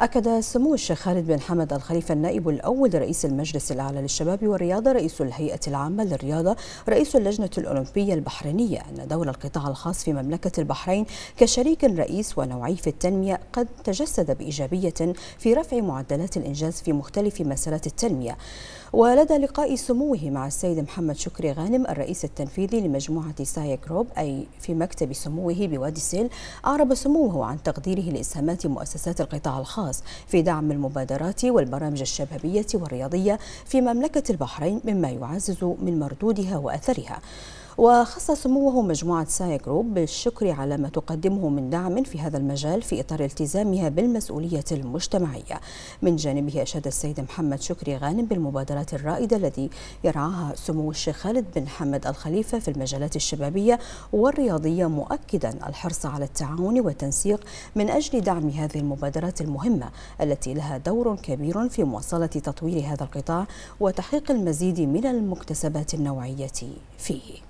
أكد سمو الشيخ خالد بن حمد الخليفة النائب الأول لرئيس المجلس الأعلى للشباب والرياضة رئيس الهيئة العامة للرياضة رئيس اللجنة الأولمبية البحرينية أن دور القطاع الخاص في مملكة البحرين كشريك رئيس ونوعي في التنمية قد تجسد بإيجابية في رفع معدلات الإنجاز في مختلف مسارات التنمية ولدى لقاء سموه مع السيد محمد شكري غانم الرئيس التنفيذي لمجموعة سايا جروب أي في مكتب سموه بوادي سيل أعرب سموه عن تقديره لإسهامات مؤسسات القطاع الخاص الخاص في دعم المبادرات والبرامج الشبابية والرياضية في مملكة البحرين مما يعزز من مردودها وأثرها وخص سموه مجموعة ساي جروب بالشكر على ما تقدمه من دعم في هذا المجال في إطار التزامها بالمسؤولية المجتمعية من جانبه أشاد السيد محمد شكري غانم بالمبادرات الرائدة التي يرعاها سمو الشيخ خالد بن حمد الخليفة في المجالات الشبابية والرياضية مؤكدا الحرص على التعاون والتنسيق من أجل دعم هذه المبادرات المهمة التي لها دور كبير في مواصلة تطوير هذا القطاع وتحقيق المزيد من المكتسبات النوعية فيه